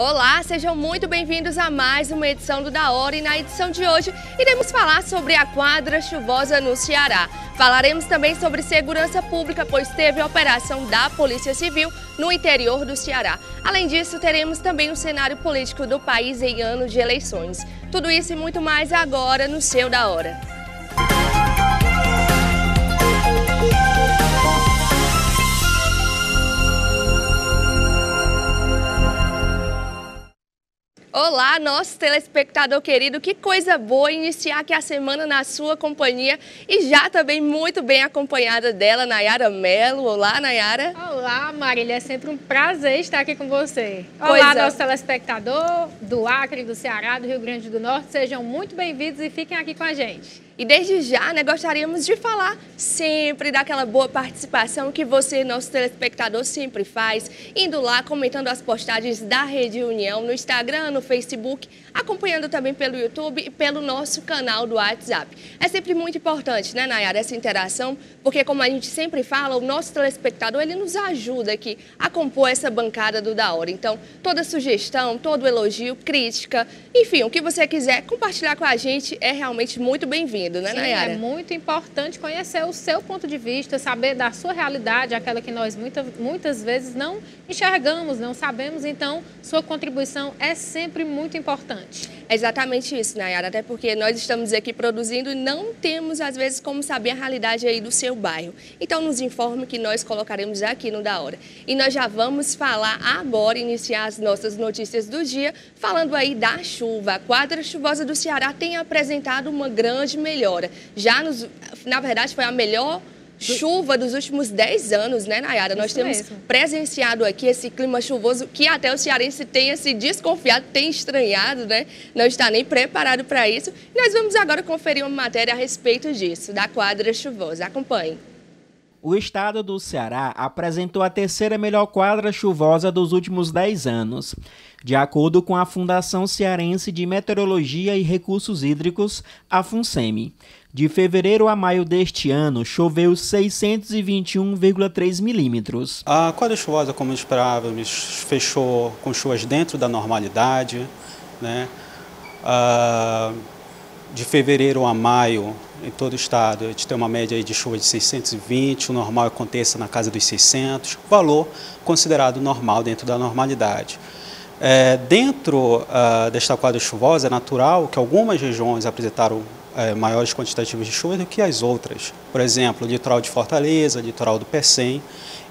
Olá, sejam muito bem-vindos a mais uma edição do Da Hora e na edição de hoje iremos falar sobre a quadra chuvosa no Ceará. Falaremos também sobre segurança pública, pois teve a operação da Polícia Civil no interior do Ceará. Além disso, teremos também o cenário político do país em ano de eleições. Tudo isso e muito mais agora no seu Da Hora. Olá, nosso telespectador querido, que coisa boa iniciar aqui a semana na sua companhia e já também muito bem acompanhada dela, Nayara Mello. Olá, Nayara. Olá, Marília, é sempre um prazer estar aqui com você. Olá, é. nosso telespectador do Acre, do Ceará, do Rio Grande do Norte, sejam muito bem-vindos e fiquem aqui com a gente. E desde já, né, gostaríamos de falar sempre daquela boa participação que você, nosso telespectador, sempre faz, indo lá, comentando as postagens da Rede União no Instagram, no Facebook, acompanhando também pelo YouTube e pelo nosso canal do WhatsApp. É sempre muito importante, né, Nayara, essa interação, porque como a gente sempre fala, o nosso telespectador, ele nos ajuda aqui a compor essa bancada do Da Hora. Então, toda sugestão, todo elogio, crítica, enfim, o que você quiser compartilhar com a gente é realmente muito bem-vindo né, Sim, é Nayara? É muito importante conhecer o seu ponto de vista, saber da sua realidade, aquela que nós muita, muitas vezes não enxergamos, não sabemos. Então, sua contribuição é sempre muito importante. É exatamente isso, Nayara, até porque nós estamos aqui produzindo e não temos, às vezes, como saber a realidade aí do seu bairro. Então, nos informe que nós colocaremos aqui no Da Hora. E nós já vamos falar agora, iniciar as nossas notícias do dia, falando aí da chuva. A quadra chuvosa do Ceará tem apresentado uma grande melhoria melhora. Já nos, na verdade, foi a melhor chuva dos últimos 10 anos, né, Nayara? Isso Nós temos mesmo. presenciado aqui esse clima chuvoso que até o cearense tenha se desconfiado, tem estranhado, né? Não está nem preparado para isso. Nós vamos agora conferir uma matéria a respeito disso, da quadra chuvosa. Acompanhe. O estado do Ceará apresentou a terceira melhor quadra chuvosa dos últimos 10 anos. De acordo com a Fundação Cearense de Meteorologia e Recursos Hídricos, a FUNSEMI, de fevereiro a maio deste ano, choveu 621,3 milímetros. A quadra chuvosa, como esperávamos, fechou com chuvas dentro da normalidade. Né? de fevereiro a maio, em todo o estado, a gente tem uma média de chuva de 620, o normal aconteça na casa dos 600, valor considerado normal dentro da normalidade. É, dentro uh, desta quadra chuvosa, é natural que algumas regiões apresentaram é, maiores quantitativas de chuva do que as outras. Por exemplo, o litoral de Fortaleza, o litoral do Pecém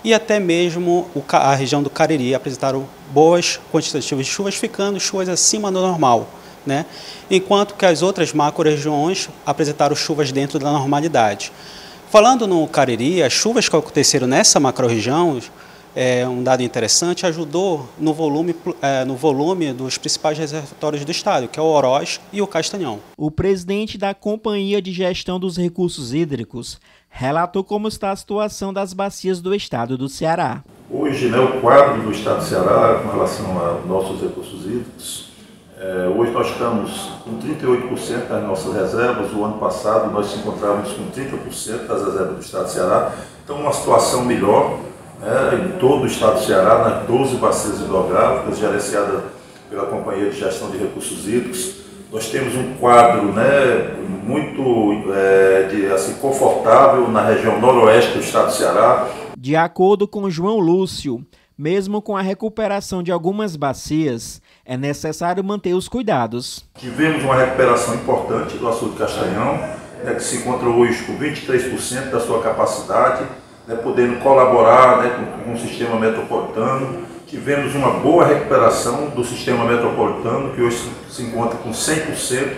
e até mesmo o, a região do Cariri apresentaram boas quantitativas de chuvas, ficando chuvas acima do normal. Né? Enquanto que as outras macro-regiões apresentaram chuvas dentro da normalidade. Falando no Cariri, as chuvas que aconteceram nessa macro-região é, um dado interessante, ajudou no volume, é, no volume dos principais reservatórios do estado, que é o Oroz e o Castanhão. O presidente da Companhia de Gestão dos Recursos Hídricos relatou como está a situação das bacias do estado do Ceará. Hoje, né, o quadro do estado do Ceará com relação aos nossos recursos hídricos, é, hoje nós estamos com 38% das nossas reservas, o ano passado nós nos encontrávamos com 30% das reservas do estado do Ceará, então uma situação melhor né, em todo o estado do Ceará, nas 12 bacias hidrográficas, gerenciada pela Companhia de Gestão de Recursos Hídricos. Nós temos um quadro né, muito é, de, assim, confortável na região noroeste do estado do Ceará. De acordo com João Lúcio, mesmo com a recuperação de algumas bacias, é necessário manter os cuidados. Tivemos uma recuperação importante do açude Castanhão, né, que se encontra hoje com 23% da sua capacidade né, podendo colaborar né, com, com o sistema metropolitano. Tivemos uma boa recuperação do sistema metropolitano, que hoje se encontra com 100%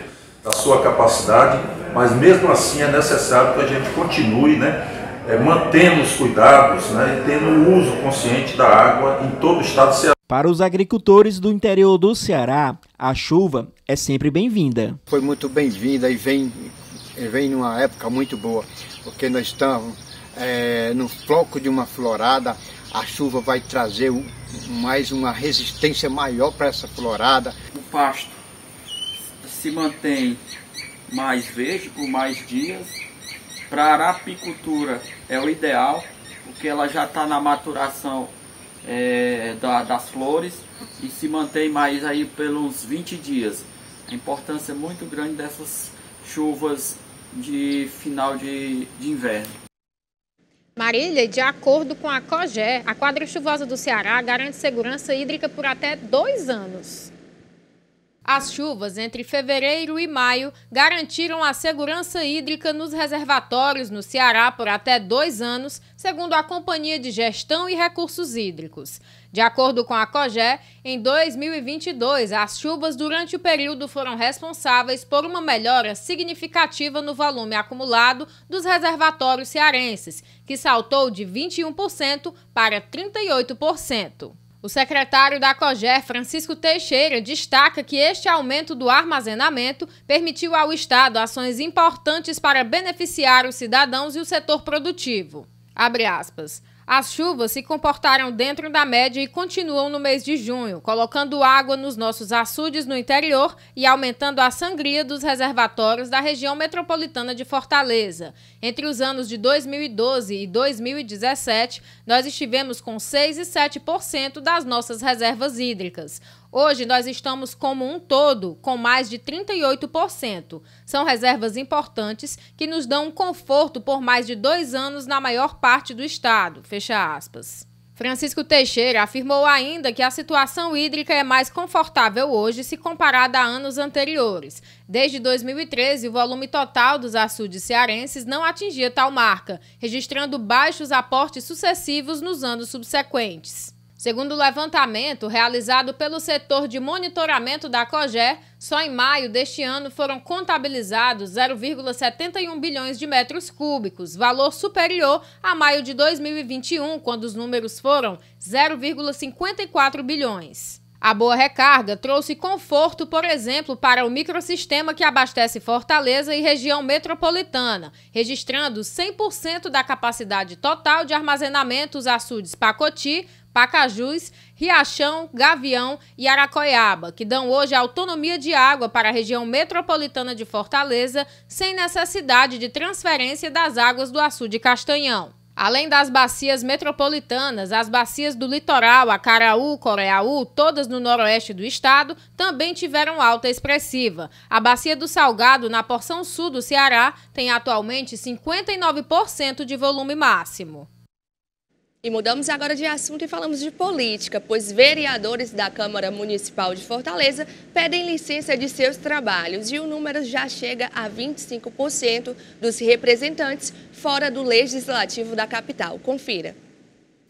da sua capacidade, mas mesmo assim é necessário que a gente continue né, é, mantendo os cuidados né, e tendo o uso consciente da água em todo o estado do Ceará. Para os agricultores do interior do Ceará, a chuva é sempre bem-vinda. Foi muito bem-vinda e vem, vem numa época muito boa, porque nós estamos é, no floco de uma florada, a chuva vai trazer mais uma resistência maior para essa florada. O pasto se mantém mais verde por mais dias. Para a apicultura é o ideal, porque ela já está na maturação é, da, das flores e se mantém mais aí pelos 20 dias. A importância é muito grande dessas chuvas de final de, de inverno. Marília, de acordo com a COGÉ, a quadra chuvosa do Ceará garante segurança hídrica por até dois anos. As chuvas entre fevereiro e maio garantiram a segurança hídrica nos reservatórios no Ceará por até dois anos, segundo a Companhia de Gestão e Recursos Hídricos. De acordo com a COGÉ, em 2022, as chuvas durante o período foram responsáveis por uma melhora significativa no volume acumulado dos reservatórios cearenses, que saltou de 21% para 38%. O secretário da COGER, Francisco Teixeira, destaca que este aumento do armazenamento permitiu ao Estado ações importantes para beneficiar os cidadãos e o setor produtivo. Abre aspas. As chuvas se comportaram dentro da média e continuam no mês de junho, colocando água nos nossos açudes no interior e aumentando a sangria dos reservatórios da região metropolitana de Fortaleza. Entre os anos de 2012 e 2017, nós estivemos com 6 e 7% das nossas reservas hídricas. Hoje nós estamos como um todo com mais de 38%. São reservas importantes que nos dão um conforto por mais de dois anos na maior parte do estado. Fecha aspas. Francisco Teixeira afirmou ainda que a situação hídrica é mais confortável hoje se comparada a anos anteriores. Desde 2013, o volume total dos açudes cearenses não atingia tal marca, registrando baixos aportes sucessivos nos anos subsequentes. Segundo o levantamento realizado pelo setor de monitoramento da COGÉ, só em maio deste ano foram contabilizados 0,71 bilhões de metros cúbicos, valor superior a maio de 2021, quando os números foram 0,54 bilhões. A boa recarga trouxe conforto, por exemplo, para o microsistema que abastece Fortaleza e região metropolitana, registrando 100% da capacidade total de armazenamento dos açudes Pacoti, Pacajus, Riachão, Gavião e Aracoiaba, que dão hoje autonomia de água para a região metropolitana de Fortaleza, sem necessidade de transferência das águas do Açu de Castanhão. Além das bacias metropolitanas, as bacias do litoral, Acaraú, Coreaú, todas no noroeste do estado, também tiveram alta expressiva. A bacia do Salgado, na porção sul do Ceará, tem atualmente 59% de volume máximo. E mudamos agora de assunto e falamos de política, pois vereadores da Câmara Municipal de Fortaleza pedem licença de seus trabalhos e o número já chega a 25% dos representantes fora do legislativo da capital. Confira.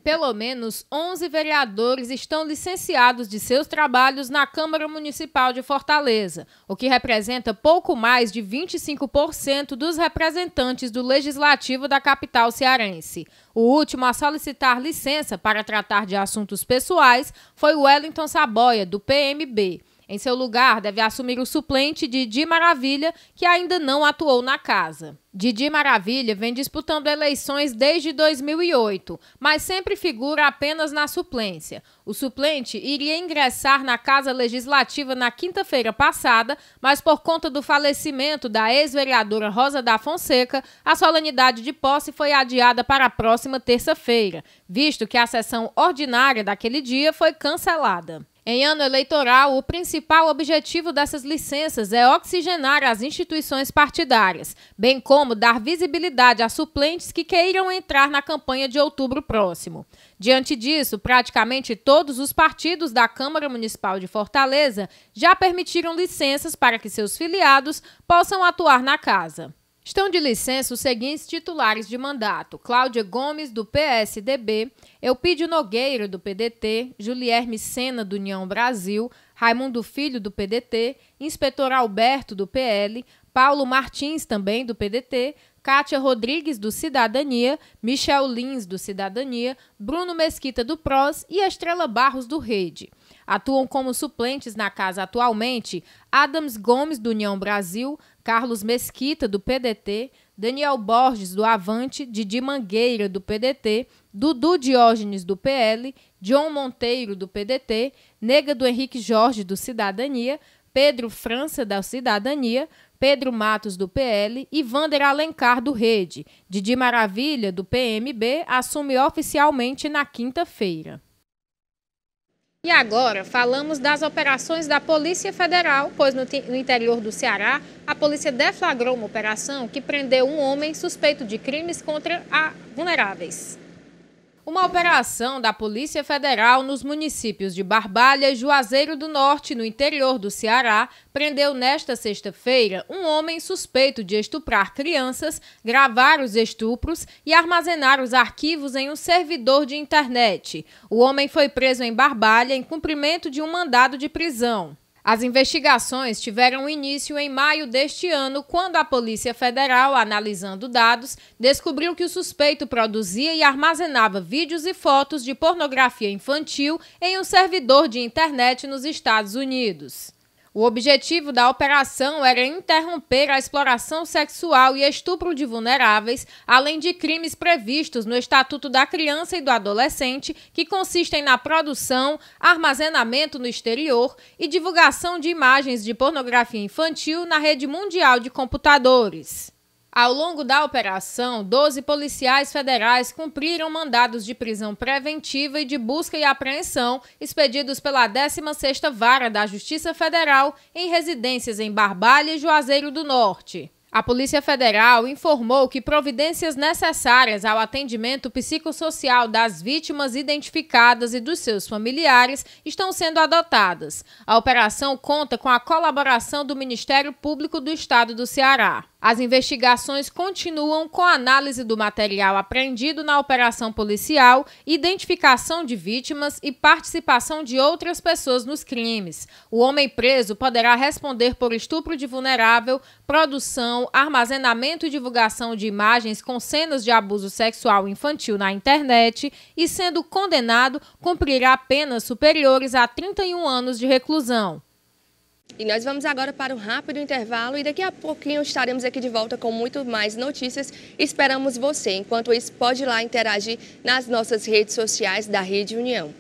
Pelo menos 11 vereadores estão licenciados de seus trabalhos na Câmara Municipal de Fortaleza, o que representa pouco mais de 25% dos representantes do Legislativo da capital cearense. O último a solicitar licença para tratar de assuntos pessoais foi Wellington Saboia, do PMB. Em seu lugar, deve assumir o suplente Didi Maravilha, que ainda não atuou na casa. Didi Maravilha vem disputando eleições desde 2008, mas sempre figura apenas na suplência. O suplente iria ingressar na Casa Legislativa na quinta-feira passada, mas por conta do falecimento da ex-vereadora Rosa da Fonseca, a solenidade de posse foi adiada para a próxima terça-feira, visto que a sessão ordinária daquele dia foi cancelada. Em ano eleitoral, o principal objetivo dessas licenças é oxigenar as instituições partidárias, bem como dar visibilidade a suplentes que queiram entrar na campanha de outubro próximo. Diante disso, praticamente todos os partidos da Câmara Municipal de Fortaleza já permitiram licenças para que seus filiados possam atuar na casa. Estão de licença os seguintes titulares de mandato: Cláudia Gomes, do PSDB, Eupídio Nogueira, do PDT, Julierme Sena, do União Brasil, Raimundo Filho, do PDT, Inspetor Alberto, do PL, Paulo Martins, também do PDT, Kátia Rodrigues, do Cidadania, Michel Lins, do Cidadania, Bruno Mesquita, do PROS e Estrela Barros, do Rede. Atuam como suplentes na casa atualmente Adams Gomes, do União Brasil, Carlos Mesquita, do PDT, Daniel Borges, do Avante, Didi Mangueira, do PDT, Dudu Diógenes, do PL, John Monteiro, do PDT, Nega do Henrique Jorge, do Cidadania, Pedro França, da Cidadania, Pedro Matos, do PL, e Vander Alencar, do Rede. Didi Maravilha, do PMB, assume oficialmente na quinta-feira. E agora, falamos das operações da Polícia Federal, pois no, no, interior do Ceará, a polícia deflagrou uma operação que prendeu um homem suspeito de crimes contra a vulneráveis. Uma operação da Polícia Federal nos municípios de Barbalha e Juazeiro do Norte, no interior do Ceará, prendeu nesta sexta-feira um homem suspeito de estuprar crianças, gravar os estupros e armazenar os arquivos em um servidor de internet. O homem foi preso em Barbalha em cumprimento de um mandado de prisão. As investigações tiveram início em maio deste ano, quando a Polícia Federal, analisando dados, descobriu que o suspeito produzia e armazenava vídeos e fotos de pornografia infantil em um servidor de internet nos Estados Unidos. O objetivo da operação era interromper a exploração sexual e estupro de vulneráveis, além de crimes previstos no Estatuto da Criança e do Adolescente, que consistem na produção, armazenamento no exterior e divulgação de imagens de pornografia infantil na rede mundial de computadores. Ao longo da operação, 12 policiais federais cumpriram mandados de prisão preventiva e de busca e apreensão expedidos pela 16ª Vara da Justiça Federal em residências em Barbalha e Juazeiro do Norte. A Polícia Federal informou que providências necessárias ao atendimento psicossocial das vítimas identificadas e dos seus familiares estão sendo adotadas. A operação conta com a colaboração do Ministério Público do Estado do Ceará. As investigações continuam com análise do material apreendido na operação policial, identificação de vítimas e participação de outras pessoas nos crimes. O homem preso poderá responder por estupro de vulnerável, produção, armazenamento e divulgação de imagens com cenas de abuso sexual infantil na internet e, sendo condenado, cumprirá penas superiores a 31 anos de reclusão. E nós vamos agora para um rápido intervalo e daqui a pouquinho estaremos aqui de volta com muito mais notícias. Esperamos você. Enquanto isso, pode ir lá interagir nas nossas redes sociais da Rede União.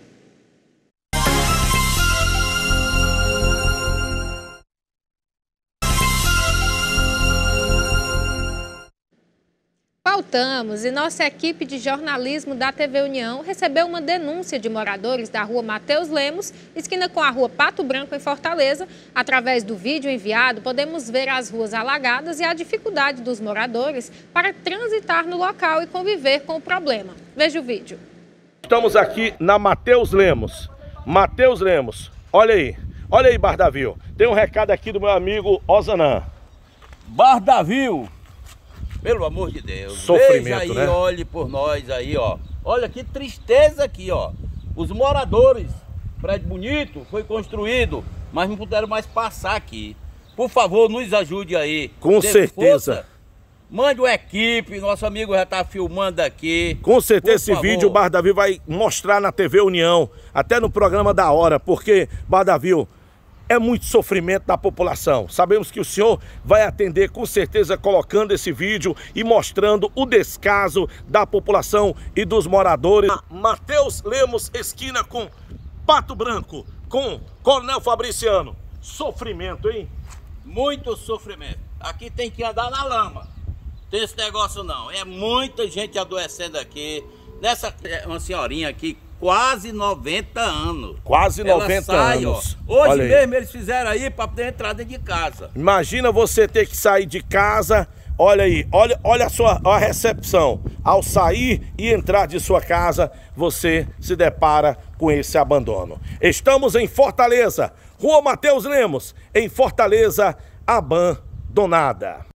Pautamos e nossa equipe de jornalismo da TV União recebeu uma denúncia de moradores da rua Mateus Lemos, esquina com a rua Pato Branco, em Fortaleza. Através do vídeo enviado, podemos ver as ruas alagadas e a dificuldade dos moradores para transitar no local e conviver com o problema. Veja o vídeo. Estamos aqui na Mateus Lemos. Mateus Lemos, olha aí. Olha aí, Bardavil. Tem um recado aqui do meu amigo Osanã. Bardavil! Pelo amor de Deus. Sofrimento, Veja aí, né? olhe por nós aí, ó. Olha que tristeza aqui, ó. Os moradores, prédio bonito, foi construído, mas não puderam mais passar aqui. Por favor, nos ajude aí. Com Dê certeza. Força. Mande uma equipe, nosso amigo já está filmando aqui. Com certeza esse favor. vídeo o Bar Davi vai mostrar na TV União, até no programa da hora, porque Bar Davi, é muito sofrimento da população. Sabemos que o senhor vai atender com certeza colocando esse vídeo e mostrando o descaso da população e dos moradores. Matheus Lemos, esquina com Pato Branco, com Coronel Fabriciano. Sofrimento, hein? Muito sofrimento. Aqui tem que andar na lama. Tem esse negócio não. É muita gente adoecendo aqui. Nessa é uma senhorinha aqui quase 90 anos. Quase 90 ela sai, anos. Ó. Hoje mesmo eles fizeram aí para poder entrar de casa. Imagina você ter que sair de casa. Olha aí, olha, olha a sua a recepção. Ao sair e entrar de sua casa, você se depara com esse abandono. Estamos em Fortaleza, Rua Mateus Lemos, em Fortaleza, abandonada.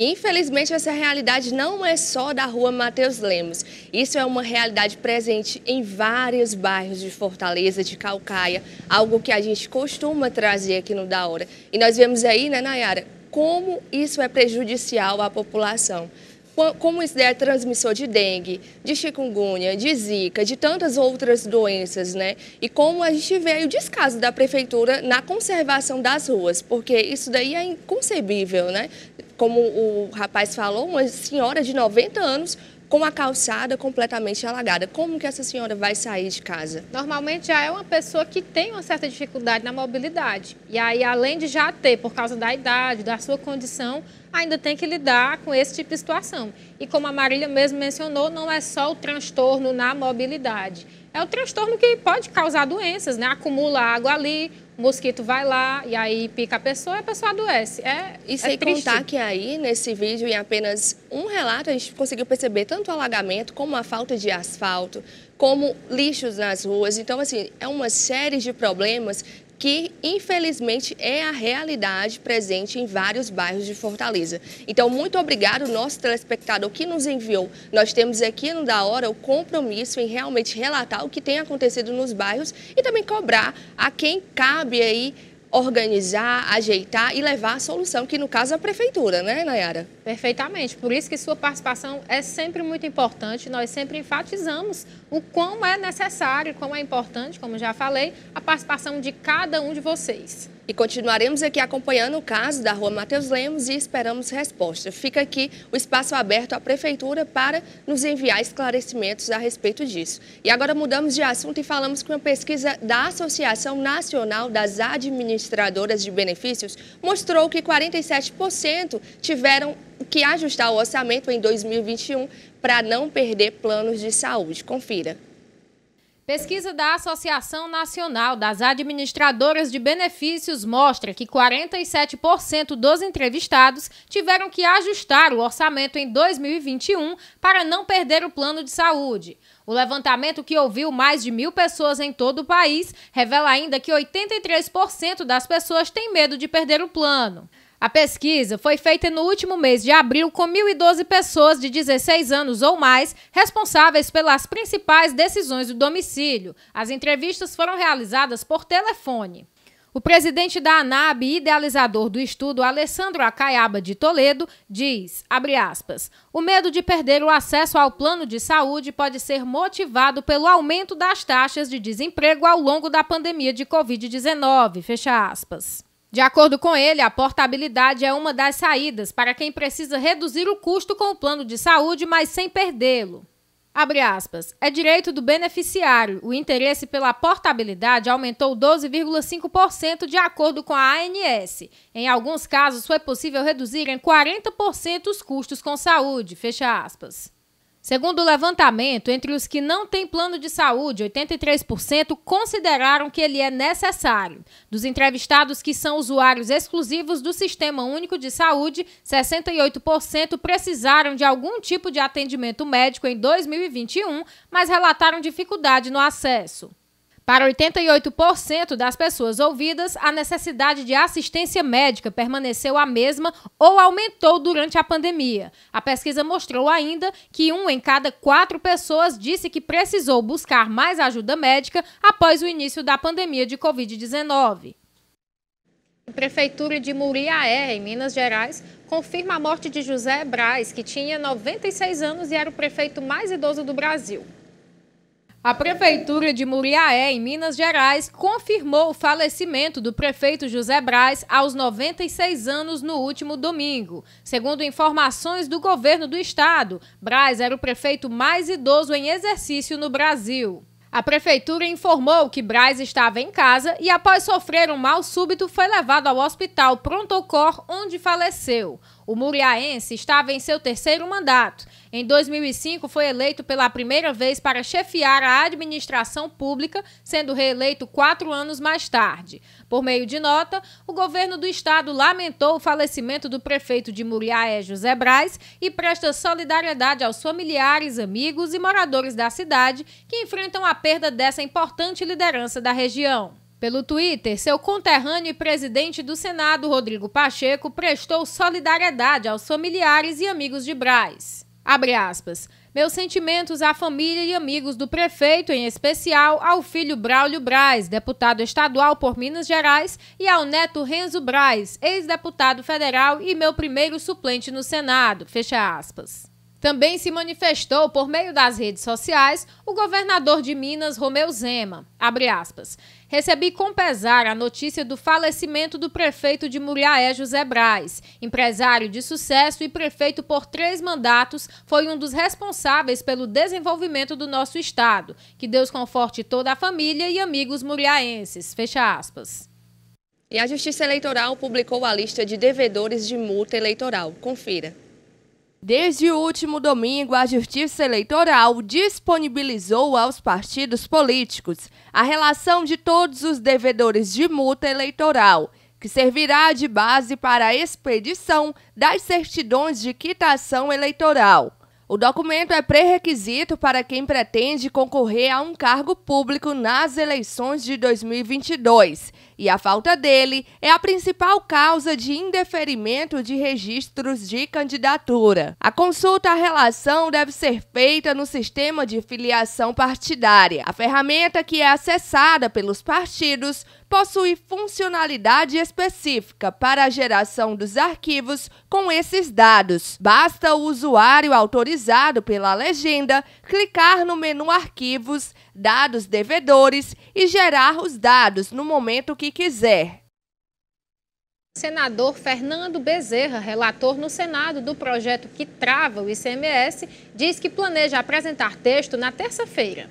Infelizmente, essa realidade não é só da rua Mateus Lemos. Isso é uma realidade presente em vários bairros de Fortaleza, de Calcaia, algo que a gente costuma trazer aqui no Da Hora. E nós vemos aí, né, Nayara, como isso é prejudicial à população como isso é transmissor de dengue, de chikungunya, de zika, de tantas outras doenças, né? E como a gente vê o descaso da prefeitura na conservação das ruas, porque isso daí é inconcebível, né? Como o rapaz falou, uma senhora de 90 anos com a calçada completamente alagada. Como que essa senhora vai sair de casa? Normalmente já é uma pessoa que tem uma certa dificuldade na mobilidade. E aí, além de já ter, por causa da idade, da sua condição, ainda tem que lidar com esse tipo de situação. E como a Marília mesmo mencionou, não é só o transtorno na mobilidade. É o transtorno que pode causar doenças, né? Acumula água ali, o mosquito vai lá e aí pica a pessoa e a pessoa adoece. É, e é sem triste. contar que aí, nesse vídeo, em apenas um relato, a gente conseguiu perceber tanto o alagamento como a falta de asfalto, como lixos nas ruas. Então, assim, é uma série de problemas que infelizmente é a realidade presente em vários bairros de Fortaleza. Então, muito obrigado, nosso telespectador que nos enviou. Nós temos aqui no Da Hora o compromisso em realmente relatar o que tem acontecido nos bairros e também cobrar a quem cabe aí organizar, ajeitar e levar a solução, que no caso é a prefeitura, né, Nayara? Perfeitamente. Por isso que sua participação é sempre muito importante. Nós sempre enfatizamos o quão é necessário, quão é importante, como já falei, a participação de cada um de vocês. E continuaremos aqui acompanhando o caso da rua Matheus Lemos e esperamos resposta. Fica aqui o espaço aberto à Prefeitura para nos enviar esclarecimentos a respeito disso. E agora mudamos de assunto e falamos que uma pesquisa da Associação Nacional das Administradoras de Benefícios mostrou que 47% tiveram que ajustar o orçamento em 2021 para não perder planos de saúde. Confira. Pesquisa da Associação Nacional das Administradoras de Benefícios mostra que 47% dos entrevistados tiveram que ajustar o orçamento em 2021 para não perder o plano de saúde. O levantamento, que ouviu mais de mil pessoas em todo o país, revela ainda que 83% das pessoas têm medo de perder o plano. A pesquisa foi feita no último mês de abril com 1.012 pessoas de 16 anos ou mais responsáveis pelas principais decisões do domicílio. As entrevistas foram realizadas por telefone. O presidente da ANAB e idealizador do estudo, Alessandro Acaiaba de Toledo, diz, aspas, o medo de perder o acesso ao plano de saúde pode ser motivado pelo aumento das taxas de desemprego ao longo da pandemia de Covid-19, fecha aspas. De acordo com ele, a portabilidade é uma das saídas para quem precisa reduzir o custo com o plano de saúde, mas sem perdê-lo. É direito do beneficiário. O interesse pela portabilidade aumentou 12,5% de acordo com a ANS. Em alguns casos, foi possível reduzir em 40% os custos com saúde. Fecha aspas. Segundo o levantamento, entre os que não têm plano de saúde, 83% consideraram que ele é necessário. Dos entrevistados que são usuários exclusivos do Sistema Único de Saúde, 68% precisaram de algum tipo de atendimento médico em 2021, mas relataram dificuldade no acesso. Para 88% das pessoas ouvidas, a necessidade de assistência médica permaneceu a mesma ou aumentou durante a pandemia. A pesquisa mostrou ainda que um em cada quatro pessoas disse que precisou buscar mais ajuda médica após o início da pandemia de Covid-19. A Prefeitura de Muriaé, em Minas Gerais, confirma a morte de José Braz, que tinha 96 anos e era o prefeito mais idoso do Brasil. A Prefeitura de Muriaé, em Minas Gerais, confirmou o falecimento do prefeito José Braz aos 96 anos no último domingo. Segundo informações do governo do estado, Braz era o prefeito mais idoso em exercício no Brasil. A prefeitura informou que Braz estava em casa e, após sofrer um mal súbito, foi levado ao hospital Prontocor, onde faleceu. O muriaense estava em seu terceiro mandato. Em 2005, foi eleito pela primeira vez para chefiar a administração pública, sendo reeleito quatro anos mais tarde. Por meio de nota, o governo do estado lamentou o falecimento do prefeito de Muriaé, José Braz, e presta solidariedade aos familiares, amigos e moradores da cidade que enfrentam a perda dessa importante liderança da região. Pelo Twitter, seu conterrâneo e presidente do Senado, Rodrigo Pacheco, prestou solidariedade aos familiares e amigos de Braz. Abre aspas. Meus sentimentos à família e amigos do prefeito, em especial ao filho Braulio Braz, deputado estadual por Minas Gerais, e ao neto Renzo Braz, ex-deputado federal e meu primeiro suplente no Senado. Fecha aspas. Também se manifestou por meio das redes sociais o governador de Minas, Romeu Zema. Aspas, Recebi com pesar a notícia do falecimento do prefeito de Muriaé, José Braz. Empresário de sucesso e prefeito por três mandatos, foi um dos responsáveis pelo desenvolvimento do nosso estado. Que Deus conforte toda a família e amigos muriaenses. Fecha aspas. E a Justiça Eleitoral publicou a lista de devedores de multa eleitoral. Confira. Desde o último domingo, a Justiça Eleitoral disponibilizou aos partidos políticos a relação de todos os devedores de multa eleitoral, que servirá de base para a expedição das certidões de quitação eleitoral. O documento é pré-requisito para quem pretende concorrer a um cargo público nas eleições de 2022 e a falta dele é a principal causa de indeferimento de registros de candidatura. A consulta à relação deve ser feita no sistema de filiação partidária. A ferramenta que é acessada pelos partidos possui funcionalidade específica para a geração dos arquivos com esses dados. Basta o usuário autorizado pela legenda clicar no menu Arquivos dados devedores e gerar os dados no momento que quiser. Senador Fernando Bezerra, relator no Senado do projeto que trava o ICMS, diz que planeja apresentar texto na terça-feira.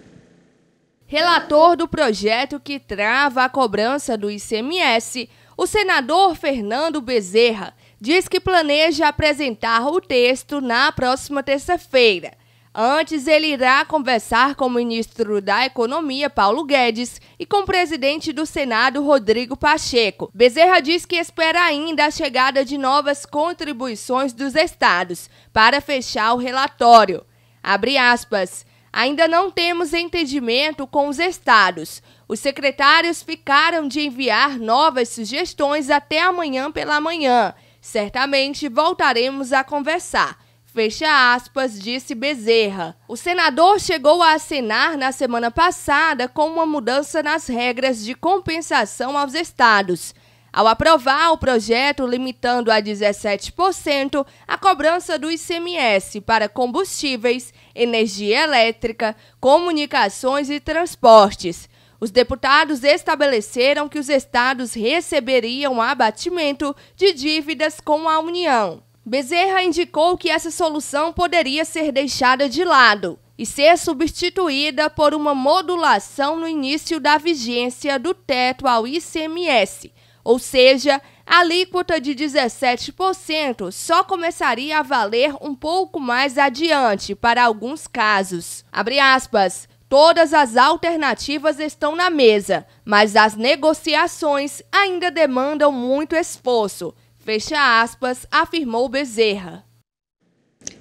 Relator do projeto que trava a cobrança do ICMS, o senador Fernando Bezerra diz que planeja apresentar o texto na próxima terça-feira. Antes, ele irá conversar com o ministro da Economia, Paulo Guedes, e com o presidente do Senado, Rodrigo Pacheco. Bezerra diz que espera ainda a chegada de novas contribuições dos estados para fechar o relatório. Abre aspas. Ainda não temos entendimento com os estados. Os secretários ficaram de enviar novas sugestões até amanhã pela manhã. Certamente voltaremos a conversar Fecha aspas, disse Bezerra. O senador chegou a assinar na semana passada com uma mudança nas regras de compensação aos estados. Ao aprovar o projeto limitando a 17% a cobrança do ICMS para combustíveis, energia elétrica, comunicações e transportes. Os deputados estabeleceram que os estados receberiam abatimento de dívidas com a União. Bezerra indicou que essa solução poderia ser deixada de lado e ser substituída por uma modulação no início da vigência do teto ao ICMS, ou seja, a alíquota de 17% só começaria a valer um pouco mais adiante para alguns casos. Abre aspas. Todas as alternativas estão na mesa, mas as negociações ainda demandam muito esforço Fecha aspas, afirmou Bezerra.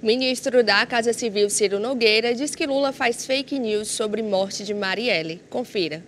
Ministro da Casa Civil Ciro Nogueira diz que Lula faz fake news sobre morte de Marielle. Confira.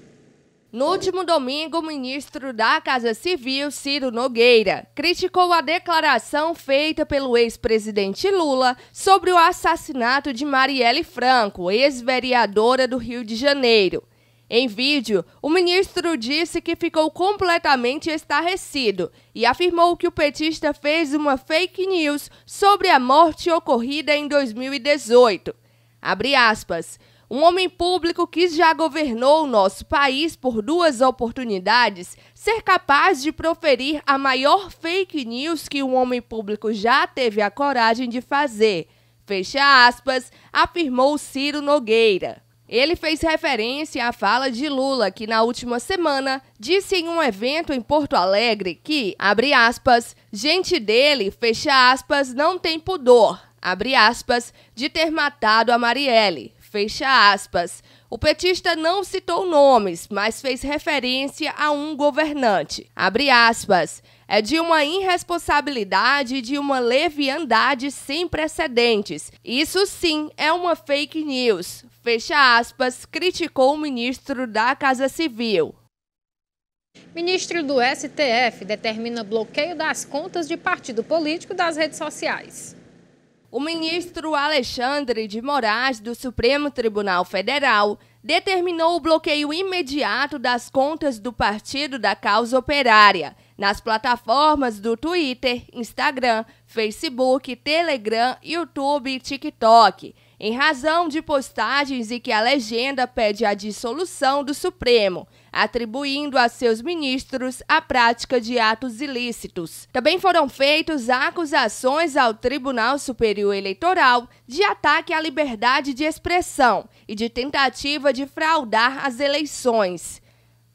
No último domingo, o ministro da Casa Civil, Ciro Nogueira, criticou a declaração feita pelo ex-presidente Lula sobre o assassinato de Marielle Franco, ex-vereadora do Rio de Janeiro, em vídeo, o ministro disse que ficou completamente estarrecido e afirmou que o petista fez uma fake news sobre a morte ocorrida em 2018. Abre aspas. Um homem público que já governou o nosso país por duas oportunidades, ser capaz de proferir a maior fake news que um homem público já teve a coragem de fazer. Fecha aspas, afirmou Ciro Nogueira. Ele fez referência à fala de Lula, que na última semana disse em um evento em Porto Alegre que, abre aspas, gente dele, fecha aspas, não tem pudor, abre aspas, de ter matado a Marielle, fecha aspas. O petista não citou nomes, mas fez referência a um governante, abre aspas. É de uma irresponsabilidade e de uma leviandade sem precedentes. Isso sim é uma fake news fecha aspas, criticou o ministro da Casa Civil. Ministro do STF determina bloqueio das contas de partido político das redes sociais. O ministro Alexandre de Moraes, do Supremo Tribunal Federal, determinou o bloqueio imediato das contas do Partido da Causa Operária nas plataformas do Twitter, Instagram, Facebook, Telegram, YouTube e TikTok em razão de postagens em que a legenda pede a dissolução do Supremo, atribuindo a seus ministros a prática de atos ilícitos. Também foram feitas acusações ao Tribunal Superior Eleitoral de ataque à liberdade de expressão e de tentativa de fraudar as eleições.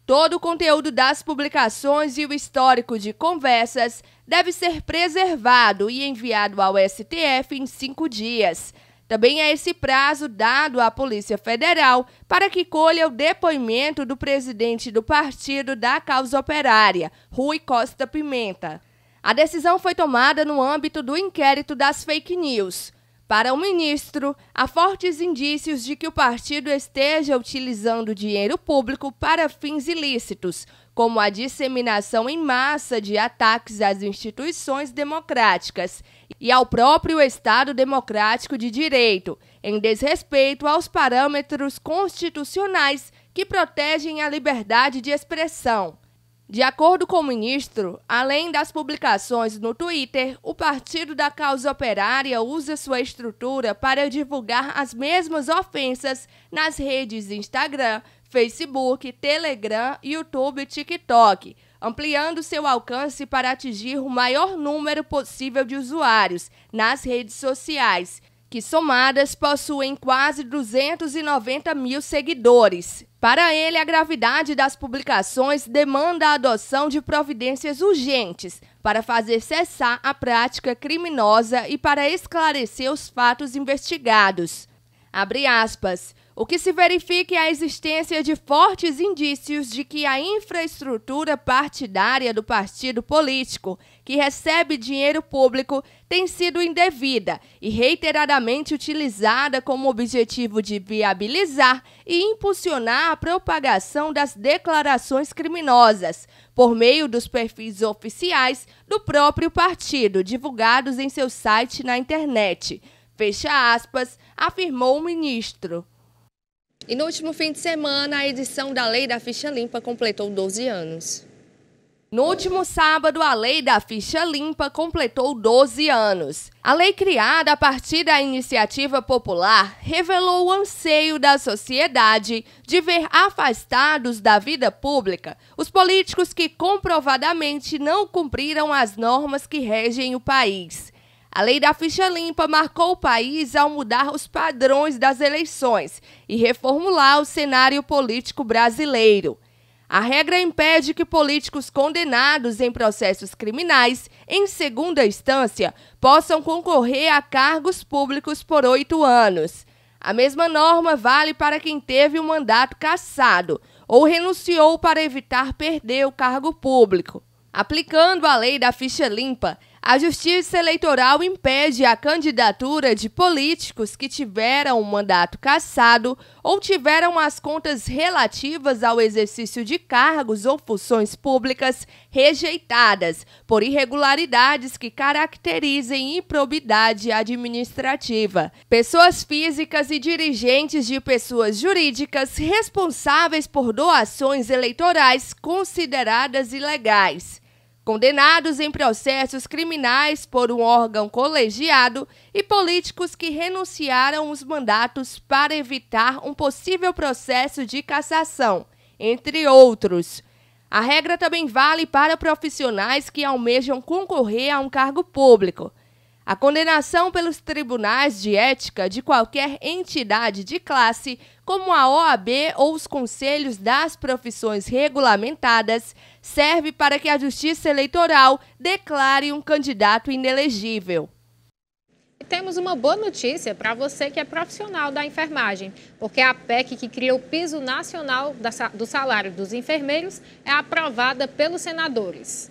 Todo o conteúdo das publicações e o histórico de conversas deve ser preservado e enviado ao STF em cinco dias. Também é esse prazo dado à Polícia Federal para que colha o depoimento do presidente do partido da causa operária, Rui Costa Pimenta. A decisão foi tomada no âmbito do inquérito das fake news. Para o ministro, há fortes indícios de que o partido esteja utilizando dinheiro público para fins ilícitos, como a disseminação em massa de ataques às instituições democráticas e ao próprio Estado Democrático de Direito, em desrespeito aos parâmetros constitucionais que protegem a liberdade de expressão. De acordo com o ministro, além das publicações no Twitter, o Partido da Causa Operária usa sua estrutura para divulgar as mesmas ofensas nas redes Instagram, Facebook, Telegram, YouTube e TikTok, ampliando seu alcance para atingir o maior número possível de usuários nas redes sociais, que somadas possuem quase 290 mil seguidores. Para ele, a gravidade das publicações demanda a adoção de providências urgentes para fazer cessar a prática criminosa e para esclarecer os fatos investigados. Abre aspas o que se verifica é a existência de fortes indícios de que a infraestrutura partidária do partido político, que recebe dinheiro público, tem sido indevida e reiteradamente utilizada como objetivo de viabilizar e impulsionar a propagação das declarações criminosas, por meio dos perfis oficiais do próprio partido, divulgados em seu site na internet. Fecha aspas, afirmou o ministro. E no último fim de semana, a edição da Lei da Ficha Limpa completou 12 anos. No último sábado, a Lei da Ficha Limpa completou 12 anos. A lei criada a partir da iniciativa popular revelou o anseio da sociedade de ver afastados da vida pública os políticos que comprovadamente não cumpriram as normas que regem o país. A lei da ficha limpa marcou o país ao mudar os padrões das eleições e reformular o cenário político brasileiro. A regra impede que políticos condenados em processos criminais, em segunda instância, possam concorrer a cargos públicos por oito anos. A mesma norma vale para quem teve o mandato cassado ou renunciou para evitar perder o cargo público. Aplicando a lei da ficha limpa, a Justiça Eleitoral impede a candidatura de políticos que tiveram o mandato cassado ou tiveram as contas relativas ao exercício de cargos ou funções públicas rejeitadas por irregularidades que caracterizem improbidade administrativa. Pessoas físicas e dirigentes de pessoas jurídicas responsáveis por doações eleitorais consideradas ilegais condenados em processos criminais por um órgão colegiado e políticos que renunciaram os mandatos para evitar um possível processo de cassação, entre outros. A regra também vale para profissionais que almejam concorrer a um cargo público. A condenação pelos tribunais de ética de qualquer entidade de classe, como a OAB ou os conselhos das profissões regulamentadas, serve para que a Justiça Eleitoral declare um candidato inelegível temos uma boa notícia para você que é profissional da enfermagem, porque a PEC que cria o piso nacional do salário dos enfermeiros é aprovada pelos senadores.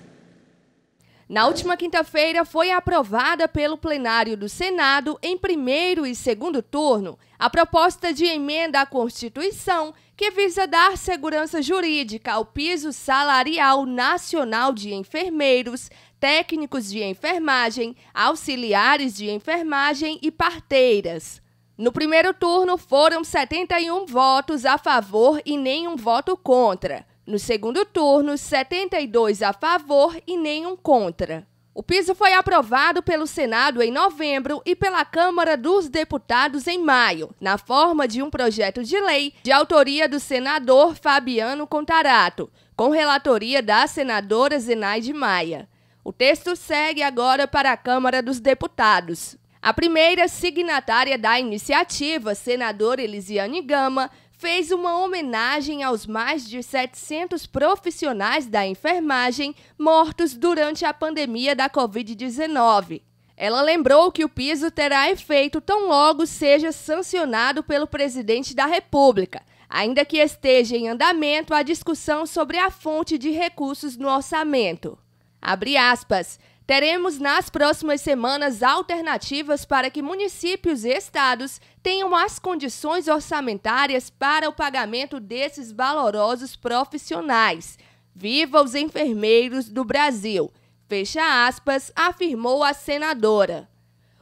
Na última quinta-feira, foi aprovada pelo plenário do Senado, em primeiro e segundo turno, a proposta de emenda à Constituição que visa dar segurança jurídica ao piso salarial nacional de enfermeiros, técnicos de enfermagem, auxiliares de enfermagem e parteiras. No primeiro turno, foram 71 votos a favor e nenhum voto contra. No segundo turno, 72 a favor e nenhum contra. O piso foi aprovado pelo Senado em novembro e pela Câmara dos Deputados em maio, na forma de um projeto de lei de autoria do senador Fabiano Contarato, com relatoria da senadora Zenaide Maia. O texto segue agora para a Câmara dos Deputados. A primeira signatária da iniciativa, senadora Elisiane Gama, fez uma homenagem aos mais de 700 profissionais da enfermagem mortos durante a pandemia da Covid-19. Ela lembrou que o piso terá efeito tão logo seja sancionado pelo presidente da República, ainda que esteja em andamento a discussão sobre a fonte de recursos no orçamento. Abre aspas. Teremos nas próximas semanas alternativas para que municípios e estados tenham as condições orçamentárias para o pagamento desses valorosos profissionais. Viva os enfermeiros do Brasil! Fecha aspas, afirmou a senadora.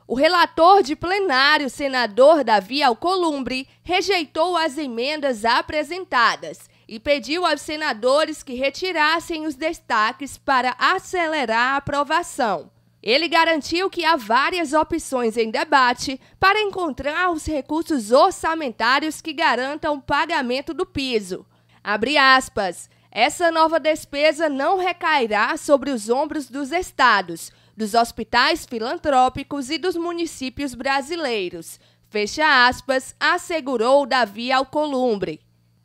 O relator de plenário, senador Davi Alcolumbre, rejeitou as emendas apresentadas e pediu aos senadores que retirassem os destaques para acelerar a aprovação. Ele garantiu que há várias opções em debate para encontrar os recursos orçamentários que garantam o pagamento do piso. Abre aspas. Essa nova despesa não recairá sobre os ombros dos estados, dos hospitais filantrópicos e dos municípios brasileiros. Fecha aspas, assegurou Davi Alcolumbre.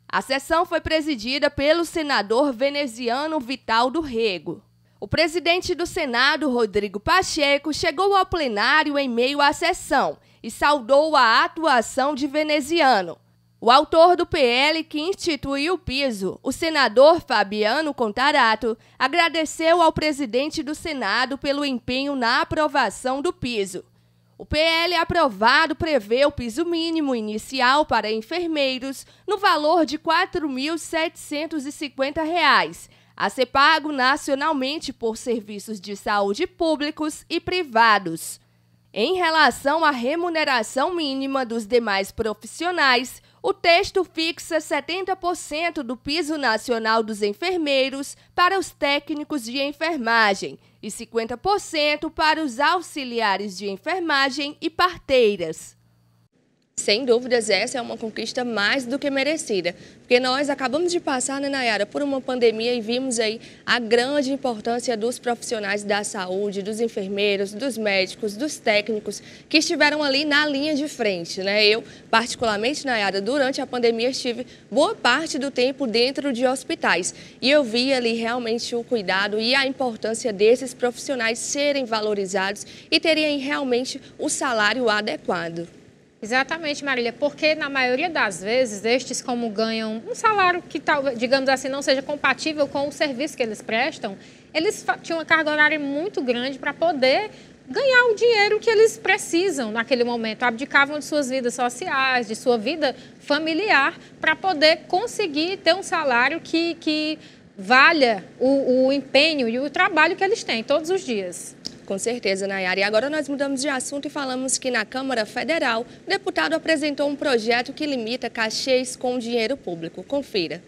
A sessão foi presidida pelo senador veneziano Vital do Rego. O presidente do Senado, Rodrigo Pacheco, chegou ao plenário em meio à sessão e saudou a atuação de Veneziano. O autor do PL que instituiu o piso, o senador Fabiano Contarato, agradeceu ao presidente do Senado pelo empenho na aprovação do piso. O PL aprovado prevê o piso mínimo inicial para enfermeiros no valor de R$ 4.750 a ser pago nacionalmente por serviços de saúde públicos e privados. Em relação à remuneração mínima dos demais profissionais, o texto fixa 70% do piso nacional dos enfermeiros para os técnicos de enfermagem e 50% para os auxiliares de enfermagem e parteiras. Sem dúvidas, essa é uma conquista mais do que merecida, porque nós acabamos de passar, né, Nayara, por uma pandemia e vimos aí a grande importância dos profissionais da saúde, dos enfermeiros, dos médicos, dos técnicos que estiveram ali na linha de frente, né? Eu, particularmente, Nayara, durante a pandemia estive boa parte do tempo dentro de hospitais e eu vi ali realmente o cuidado e a importância desses profissionais serem valorizados e terem realmente o salário adequado. Exatamente, Marília, porque na maioria das vezes estes, como ganham um salário que, digamos assim, não seja compatível com o serviço que eles prestam, eles tinham uma carga horária muito grande para poder ganhar o dinheiro que eles precisam naquele momento. Abdicavam de suas vidas sociais, de sua vida familiar, para poder conseguir ter um salário que, que valha o, o empenho e o trabalho que eles têm todos os dias. Com certeza, Nayara. E agora nós mudamos de assunto e falamos que na Câmara Federal, o deputado apresentou um projeto que limita cachês com dinheiro público. Confira.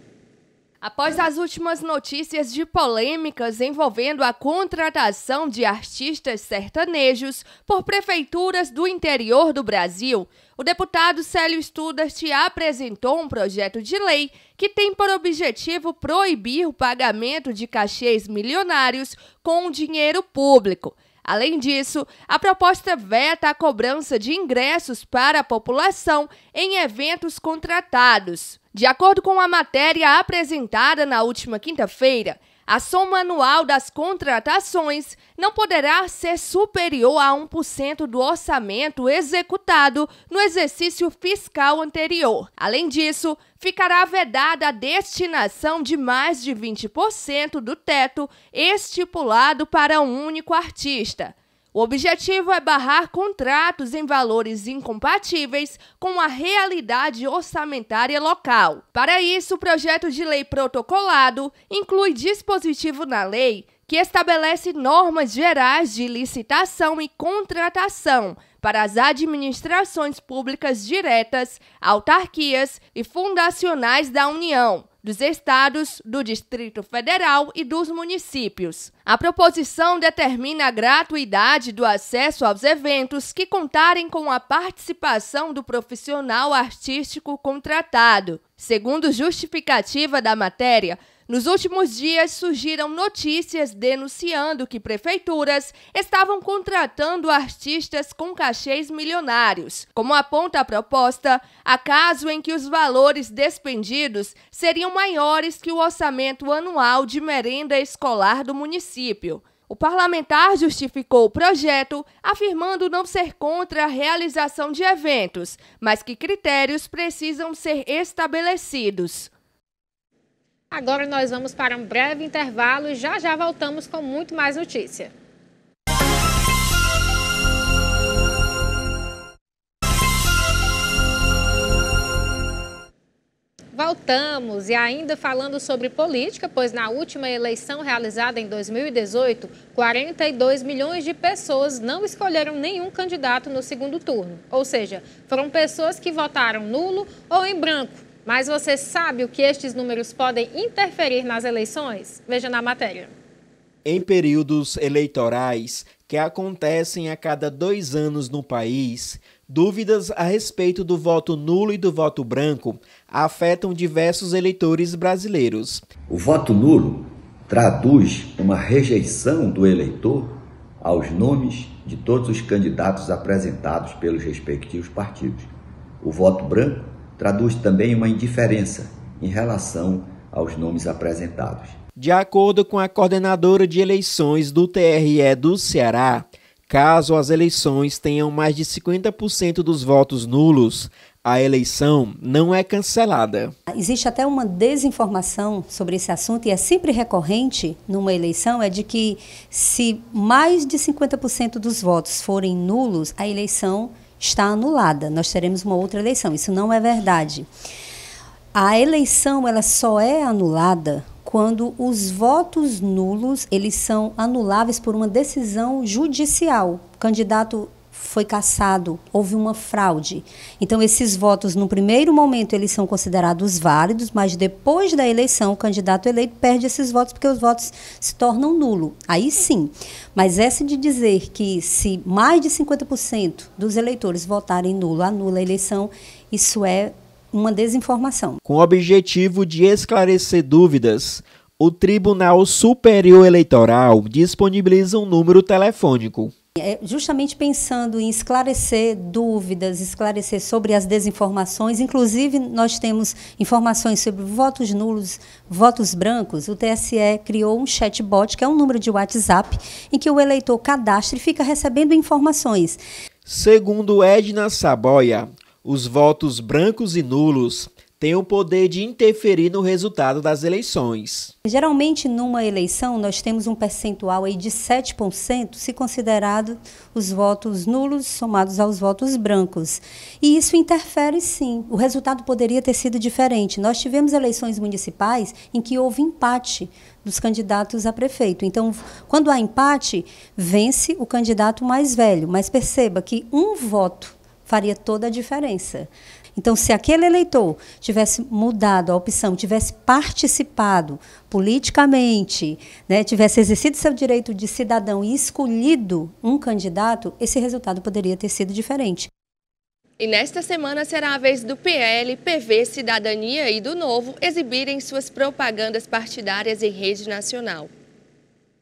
Após as últimas notícias de polêmicas envolvendo a contratação de artistas sertanejos por prefeituras do interior do Brasil, o deputado Célio Studas apresentou um projeto de lei que tem por objetivo proibir o pagamento de cachês milionários com dinheiro público. Além disso, a proposta veta a cobrança de ingressos para a população em eventos contratados. De acordo com a matéria apresentada na última quinta-feira, a soma anual das contratações não poderá ser superior a 1% do orçamento executado no exercício fiscal anterior. Além disso, ficará vedada a destinação de mais de 20% do teto estipulado para um único artista. O objetivo é barrar contratos em valores incompatíveis com a realidade orçamentária local. Para isso, o projeto de lei protocolado inclui dispositivo na lei que estabelece normas gerais de licitação e contratação para as administrações públicas diretas, autarquias e fundacionais da União, dos estados, do Distrito Federal e dos municípios. A proposição determina a gratuidade do acesso aos eventos que contarem com a participação do profissional artístico contratado. Segundo justificativa da matéria, nos últimos dias surgiram notícias denunciando que prefeituras estavam contratando artistas com cachês milionários, como aponta a proposta, há caso em que os valores despendidos seriam maiores que o orçamento anual de merenda escolar do município. O parlamentar justificou o projeto, afirmando não ser contra a realização de eventos, mas que critérios precisam ser estabelecidos. Agora nós vamos para um breve intervalo e já já voltamos com muito mais notícia. Voltamos e ainda falando sobre política, pois na última eleição realizada em 2018, 42 milhões de pessoas não escolheram nenhum candidato no segundo turno. Ou seja, foram pessoas que votaram nulo ou em branco mas você sabe o que estes números podem interferir nas eleições? Veja na matéria. Em períodos eleitorais que acontecem a cada dois anos no país, dúvidas a respeito do voto nulo e do voto branco afetam diversos eleitores brasileiros. O voto nulo traduz uma rejeição do eleitor aos nomes de todos os candidatos apresentados pelos respectivos partidos. O voto branco traduz também uma indiferença em relação aos nomes apresentados. De acordo com a coordenadora de eleições do TRE do Ceará, caso as eleições tenham mais de 50% dos votos nulos, a eleição não é cancelada. Existe até uma desinformação sobre esse assunto e é sempre recorrente numa eleição é de que se mais de 50% dos votos forem nulos, a eleição está anulada. Nós teremos uma outra eleição. Isso não é verdade. A eleição ela só é anulada quando os votos nulos eles são anuláveis por uma decisão judicial. O candidato foi cassado, houve uma fraude. Então esses votos no primeiro momento eles são considerados válidos, mas depois da eleição o candidato eleito perde esses votos porque os votos se tornam nulo. Aí sim. Mas essa de dizer que se mais de 50% dos eleitores votarem nulo, anula a eleição, isso é uma desinformação. Com o objetivo de esclarecer dúvidas, o Tribunal Superior Eleitoral disponibiliza um número telefônico é justamente pensando em esclarecer dúvidas, esclarecer sobre as desinformações. Inclusive, nós temos informações sobre votos nulos, votos brancos. O TSE criou um chatbot, que é um número de WhatsApp, em que o eleitor cadastra e fica recebendo informações. Segundo Edna Saboia, os votos brancos e nulos tem o poder de interferir no resultado das eleições. Geralmente, numa eleição, nós temos um percentual aí de 7%, se considerado os votos nulos somados aos votos brancos. E isso interfere sim. O resultado poderia ter sido diferente. Nós tivemos eleições municipais em que houve empate dos candidatos a prefeito. Então, quando há empate, vence o candidato mais velho. Mas perceba que um voto faria toda a diferença. Então, se aquele eleitor tivesse mudado a opção, tivesse participado politicamente, né, tivesse exercido seu direito de cidadão e escolhido um candidato, esse resultado poderia ter sido diferente. E nesta semana será a vez do PL, PV, Cidadania e do Novo exibirem suas propagandas partidárias em rede nacional.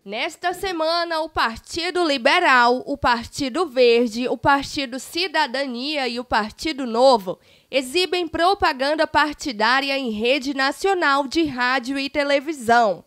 Nesta semana, o Partido Liberal, o Partido Verde, o Partido Cidadania e o Partido Novo exibem propaganda partidária em rede nacional de rádio e televisão.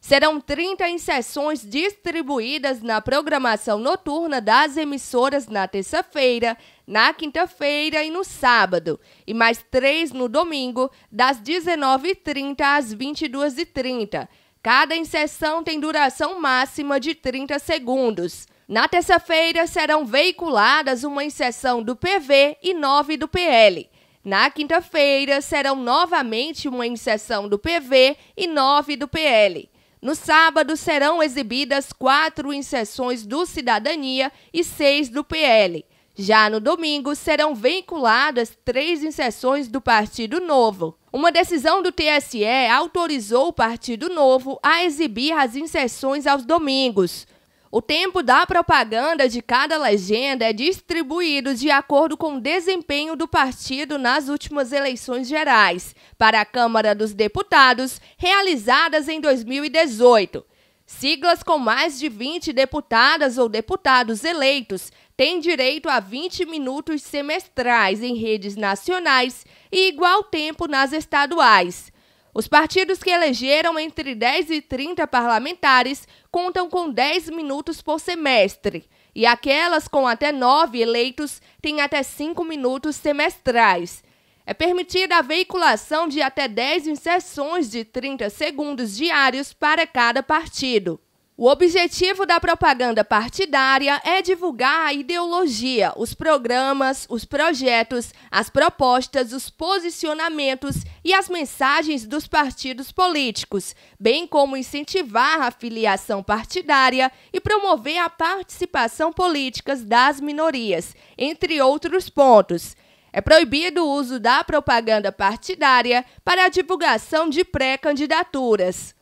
Serão 30 inserções distribuídas na programação noturna das emissoras na terça-feira, na quinta-feira e no sábado, e mais três no domingo, das 19h30 às 22h30. Cada inserção tem duração máxima de 30 segundos. Na terça-feira serão veiculadas uma inserção do PV e nove do PL. Na quinta-feira, serão novamente uma inserção do PV e nove do PL. No sábado, serão exibidas quatro inserções do Cidadania e seis do PL. Já no domingo, serão veiculadas três inserções do Partido Novo. Uma decisão do TSE autorizou o Partido Novo a exibir as inserções aos domingos. O tempo da propaganda de cada legenda é distribuído de acordo com o desempenho do partido nas últimas eleições gerais para a Câmara dos Deputados, realizadas em 2018. Siglas com mais de 20 deputadas ou deputados eleitos têm direito a 20 minutos semestrais em redes nacionais e igual tempo nas estaduais. Os partidos que elegeram entre 10 e 30 parlamentares contam com 10 minutos por semestre, e aquelas com até 9 eleitos têm até 5 minutos semestrais. É permitida a veiculação de até 10 inserções de 30 segundos diários para cada partido. O objetivo da propaganda partidária é divulgar a ideologia, os programas, os projetos, as propostas, os posicionamentos e as mensagens dos partidos políticos, bem como incentivar a filiação partidária e promover a participação política das minorias, entre outros pontos. É proibido o uso da propaganda partidária para a divulgação de pré-candidaturas.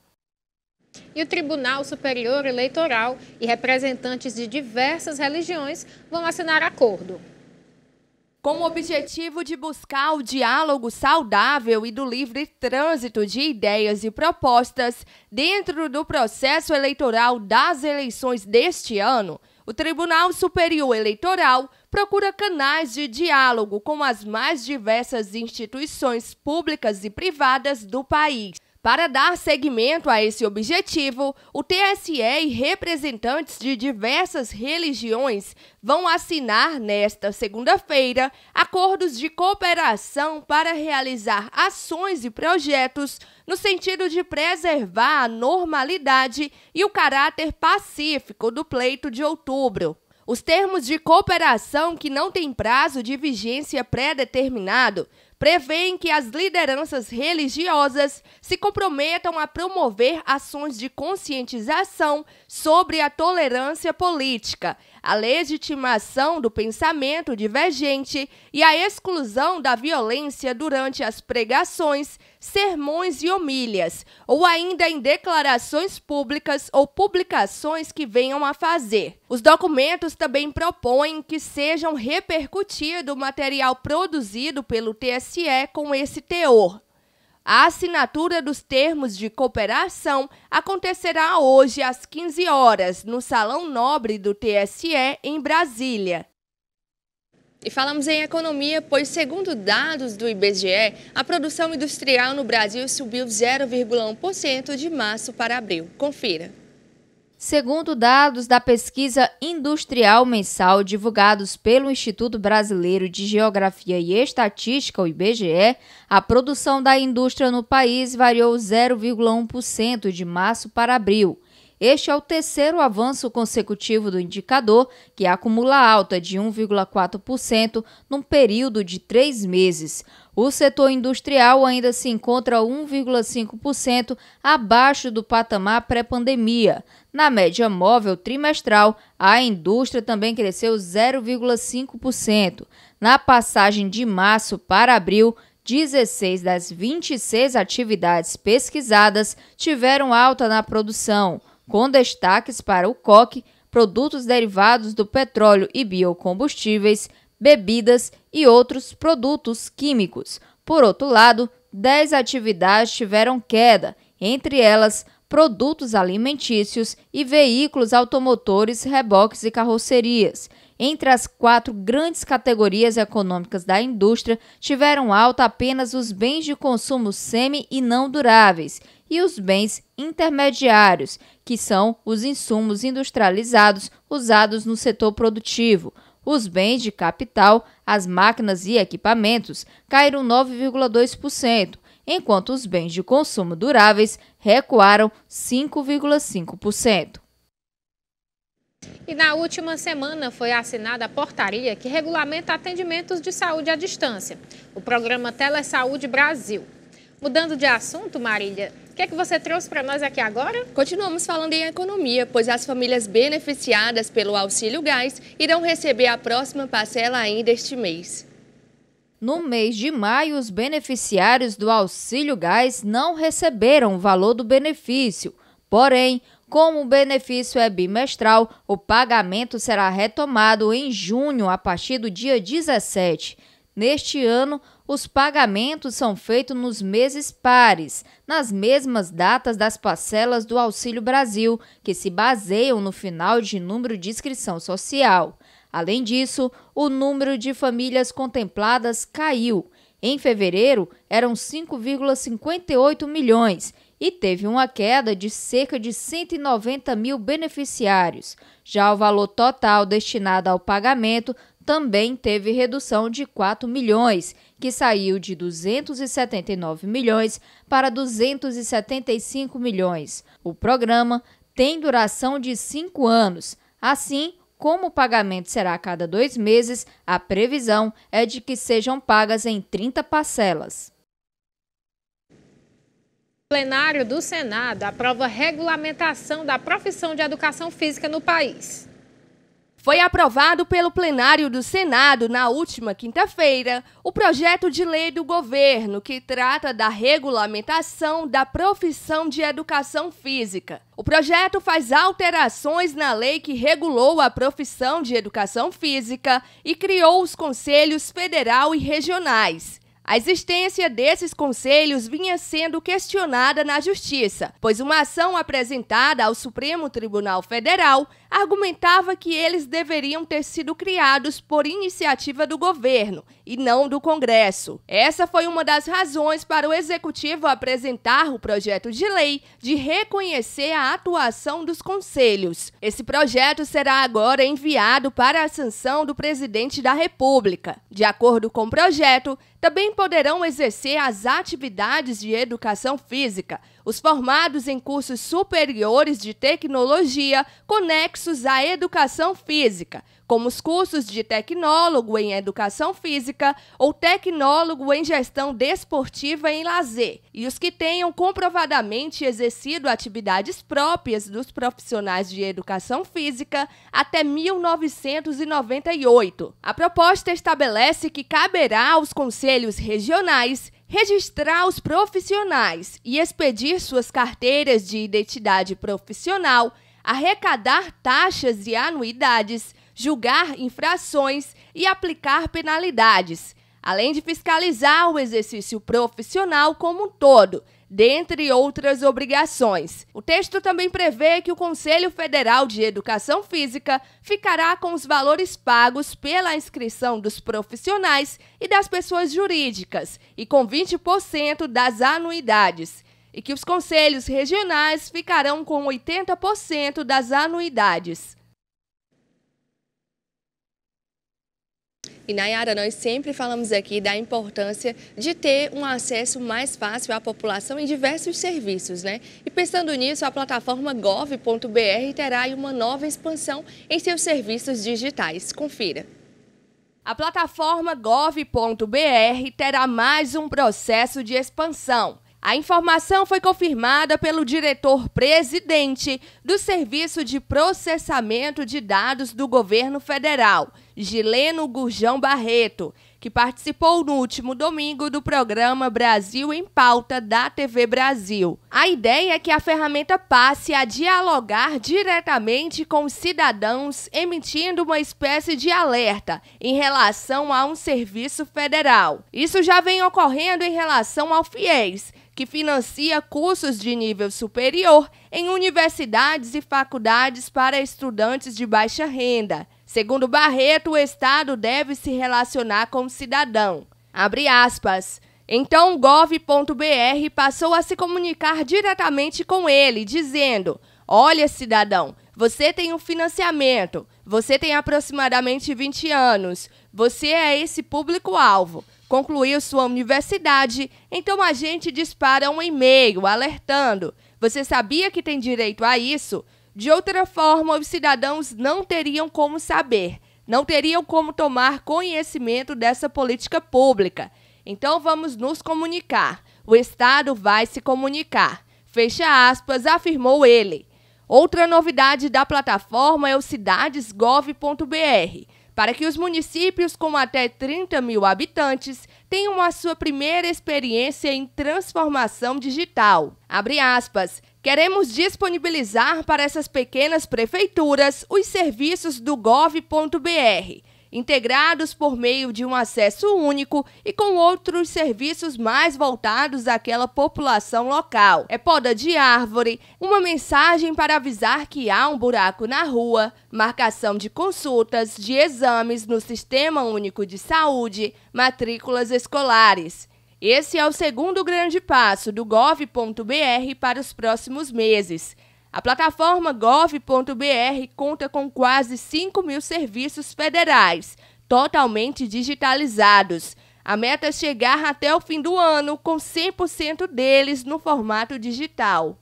E o Tribunal Superior Eleitoral e representantes de diversas religiões vão assinar acordo. Com o objetivo de buscar o diálogo saudável e do livre trânsito de ideias e propostas dentro do processo eleitoral das eleições deste ano, o Tribunal Superior Eleitoral procura canais de diálogo com as mais diversas instituições públicas e privadas do país. Para dar seguimento a esse objetivo, o TSE e representantes de diversas religiões vão assinar nesta segunda-feira acordos de cooperação para realizar ações e projetos no sentido de preservar a normalidade e o caráter pacífico do pleito de outubro. Os termos de cooperação que não têm prazo de vigência pré-determinado prevêem que as lideranças religiosas se comprometam a promover ações de conscientização sobre a tolerância política, a legitimação do pensamento divergente e a exclusão da violência durante as pregações, sermões e homilhas, ou ainda em declarações públicas ou publicações que venham a fazer. Os documentos também propõem que sejam repercutido o material produzido pelo TSE com esse teor. A assinatura dos termos de cooperação acontecerá hoje às 15 horas, no Salão Nobre do TSE, em Brasília. E falamos em economia, pois segundo dados do IBGE, a produção industrial no Brasil subiu 0,1% de março para abril. Confira. Segundo dados da pesquisa industrial mensal divulgados pelo Instituto Brasileiro de Geografia e Estatística, o IBGE, a produção da indústria no país variou 0,1% de março para abril. Este é o terceiro avanço consecutivo do indicador, que acumula alta de 1,4% num período de três meses. O setor industrial ainda se encontra 1,5% abaixo do patamar pré-pandemia. Na média móvel trimestral, a indústria também cresceu 0,5%. Na passagem de março para abril, 16 das 26 atividades pesquisadas tiveram alta na produção, com destaques para o coque, produtos derivados do petróleo e biocombustíveis, bebidas e outros produtos químicos. Por outro lado, 10 atividades tiveram queda, entre elas produtos alimentícios e veículos automotores, reboques e carrocerias. Entre as quatro grandes categorias econômicas da indústria, tiveram alta apenas os bens de consumo semi e não duráveis e os bens intermediários, que são os insumos industrializados usados no setor produtivo. Os bens de capital, as máquinas e equipamentos, caíram 9,2% enquanto os bens de consumo duráveis recuaram 5,5%. E na última semana foi assinada a portaria que regulamenta atendimentos de saúde à distância, o programa Telesaúde Brasil. Mudando de assunto, Marília, o que é que você trouxe para nós aqui agora? Continuamos falando em economia, pois as famílias beneficiadas pelo auxílio gás irão receber a próxima parcela ainda este mês. No mês de maio, os beneficiários do auxílio gás não receberam o valor do benefício. Porém, como o benefício é bimestral, o pagamento será retomado em junho, a partir do dia 17. Neste ano, os pagamentos são feitos nos meses pares, nas mesmas datas das parcelas do Auxílio Brasil, que se baseiam no final de número de inscrição social. Além disso, o número de famílias contempladas caiu. Em fevereiro, eram 5,58 milhões e teve uma queda de cerca de 190 mil beneficiários. Já o valor total destinado ao pagamento também teve redução de 4 milhões, que saiu de 279 milhões para 275 milhões. O programa tem duração de cinco anos. Assim, como o pagamento será a cada dois meses, a previsão é de que sejam pagas em 30 parcelas. O plenário do Senado aprova regulamentação da profissão de educação física no país. Foi aprovado pelo plenário do Senado na última quinta-feira o projeto de lei do governo que trata da regulamentação da profissão de educação física. O projeto faz alterações na lei que regulou a profissão de educação física e criou os conselhos federal e regionais. A existência desses conselhos vinha sendo questionada na Justiça, pois uma ação apresentada ao Supremo Tribunal Federal argumentava que eles deveriam ter sido criados por iniciativa do governo e não do Congresso. Essa foi uma das razões para o Executivo apresentar o projeto de lei de reconhecer a atuação dos conselhos. Esse projeto será agora enviado para a sanção do presidente da República. De acordo com o projeto, também poderão exercer as atividades de educação física, os formados em cursos superiores de tecnologia conexos à educação física como os cursos de tecnólogo em educação física ou tecnólogo em gestão desportiva em lazer, e os que tenham comprovadamente exercido atividades próprias dos profissionais de educação física até 1998. A proposta estabelece que caberá aos conselhos regionais registrar os profissionais e expedir suas carteiras de identidade profissional, arrecadar taxas e anuidades julgar infrações e aplicar penalidades, além de fiscalizar o exercício profissional como um todo, dentre outras obrigações. O texto também prevê que o Conselho Federal de Educação Física ficará com os valores pagos pela inscrição dos profissionais e das pessoas jurídicas e com 20% das anuidades. E que os conselhos regionais ficarão com 80% das anuidades. E Nayara, nós sempre falamos aqui da importância de ter um acesso mais fácil à população em diversos serviços, né? E pensando nisso, a plataforma gov.br terá uma nova expansão em seus serviços digitais. Confira. A plataforma gov.br terá mais um processo de expansão. A informação foi confirmada pelo diretor-presidente do Serviço de Processamento de Dados do Governo Federal, Gileno Gurjão Barreto, que participou no último domingo do programa Brasil em Pauta da TV Brasil. A ideia é que a ferramenta passe a dialogar diretamente com os cidadãos, emitindo uma espécie de alerta em relação a um serviço federal. Isso já vem ocorrendo em relação ao FIES, que financia cursos de nível superior em universidades e faculdades para estudantes de baixa renda. Segundo Barreto, o Estado deve se relacionar com o cidadão. Abre aspas. Então, gov.br passou a se comunicar diretamente com ele, dizendo: Olha, cidadão, você tem um financiamento, você tem aproximadamente 20 anos, você é esse público-alvo. Concluiu sua universidade, então a gente dispara um e-mail alertando. Você sabia que tem direito a isso? De outra forma, os cidadãos não teriam como saber, não teriam como tomar conhecimento dessa política pública. Então vamos nos comunicar. O Estado vai se comunicar. Fecha aspas, afirmou ele. Outra novidade da plataforma é o cidadesgov.br, para que os municípios com até 30 mil habitantes tenham a sua primeira experiência em transformação digital. Abre aspas. Queremos disponibilizar para essas pequenas prefeituras os serviços do gov.br, integrados por meio de um acesso único e com outros serviços mais voltados àquela população local. É poda de árvore, uma mensagem para avisar que há um buraco na rua, marcação de consultas, de exames no Sistema Único de Saúde, matrículas escolares. Esse é o segundo grande passo do gov.br para os próximos meses. A plataforma gov.br conta com quase 5 mil serviços federais, totalmente digitalizados. A meta é chegar até o fim do ano com 100% deles no formato digital.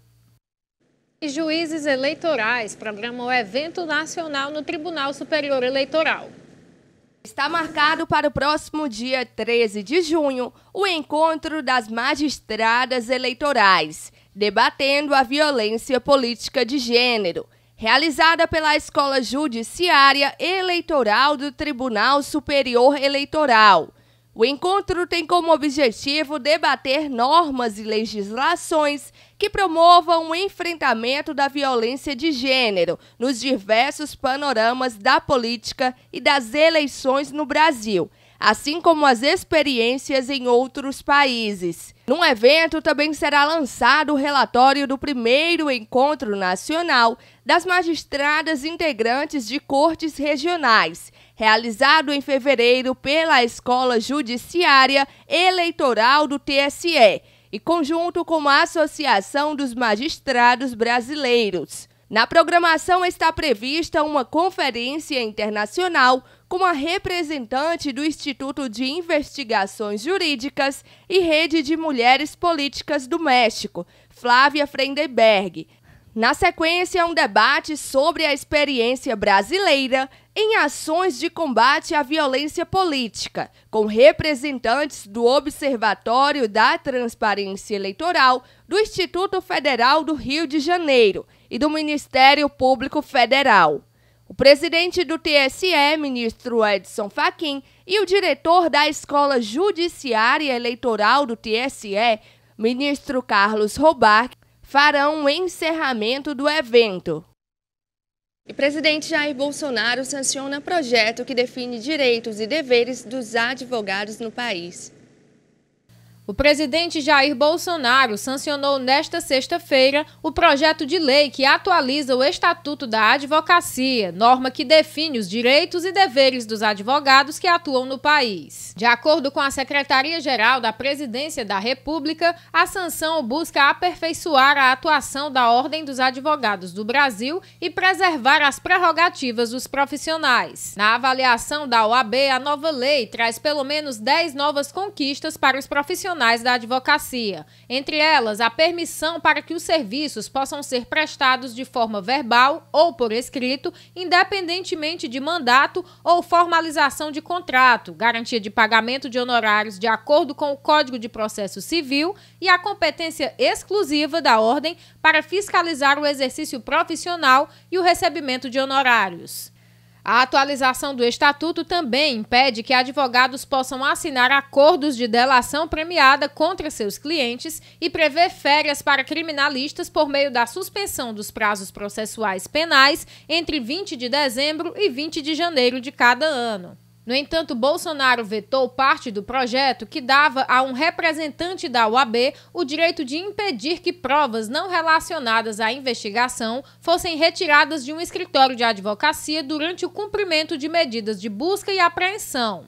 E juízes eleitorais programam evento nacional no Tribunal Superior Eleitoral. Está marcado para o próximo dia 13 de junho o encontro das magistradas eleitorais, debatendo a violência política de gênero, realizada pela Escola Judiciária Eleitoral do Tribunal Superior Eleitoral. O encontro tem como objetivo debater normas e legislações que promova o enfrentamento da violência de gênero nos diversos panoramas da política e das eleições no Brasil, assim como as experiências em outros países. Num evento também será lançado o relatório do primeiro encontro nacional das magistradas integrantes de cortes regionais, realizado em fevereiro pela Escola Judiciária Eleitoral do TSE e conjunto com a Associação dos Magistrados Brasileiros. Na programação está prevista uma conferência internacional com a representante do Instituto de Investigações Jurídicas e Rede de Mulheres Políticas do México, Flávia Frendeberg, na sequência, um debate sobre a experiência brasileira em ações de combate à violência política, com representantes do Observatório da Transparência Eleitoral, do Instituto Federal do Rio de Janeiro e do Ministério Público Federal. O presidente do TSE, ministro Edson Fachin, e o diretor da Escola Judiciária Eleitoral do TSE, ministro Carlos Robar, farão o encerramento do evento. E presidente Jair Bolsonaro sanciona projeto que define direitos e deveres dos advogados no país. O presidente Jair Bolsonaro sancionou nesta sexta-feira o projeto de lei que atualiza o Estatuto da Advocacia, norma que define os direitos e deveres dos advogados que atuam no país. De acordo com a Secretaria-Geral da Presidência da República, a sanção busca aperfeiçoar a atuação da Ordem dos Advogados do Brasil e preservar as prerrogativas dos profissionais. Na avaliação da OAB, a nova lei traz pelo menos 10 novas conquistas para os profissionais profissionais da advocacia, entre elas a permissão para que os serviços possam ser prestados de forma verbal ou por escrito, independentemente de mandato ou formalização de contrato, garantia de pagamento de honorários de acordo com o Código de Processo Civil e a competência exclusiva da ordem para fiscalizar o exercício profissional e o recebimento de honorários. A atualização do estatuto também impede que advogados possam assinar acordos de delação premiada contra seus clientes e prevê férias para criminalistas por meio da suspensão dos prazos processuais penais entre 20 de dezembro e 20 de janeiro de cada ano. No entanto, Bolsonaro vetou parte do projeto que dava a um representante da UAB o direito de impedir que provas não relacionadas à investigação fossem retiradas de um escritório de advocacia durante o cumprimento de medidas de busca e apreensão.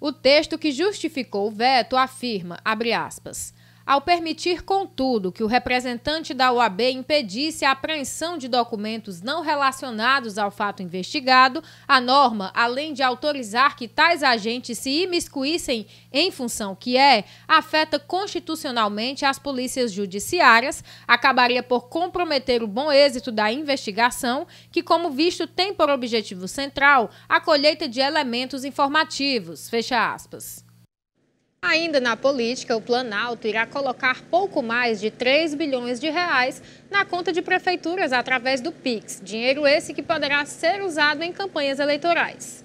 O texto que justificou o veto afirma, abre aspas, ao permitir, contudo, que o representante da UAB impedisse a apreensão de documentos não relacionados ao fato investigado, a norma, além de autorizar que tais agentes se imiscuíssem em função que é, afeta constitucionalmente as polícias judiciárias, acabaria por comprometer o bom êxito da investigação, que, como visto, tem por objetivo central a colheita de elementos informativos. Fecha aspas. Ainda na política, o Planalto irá colocar pouco mais de 3 bilhões de reais na conta de prefeituras através do Pix, dinheiro esse que poderá ser usado em campanhas eleitorais.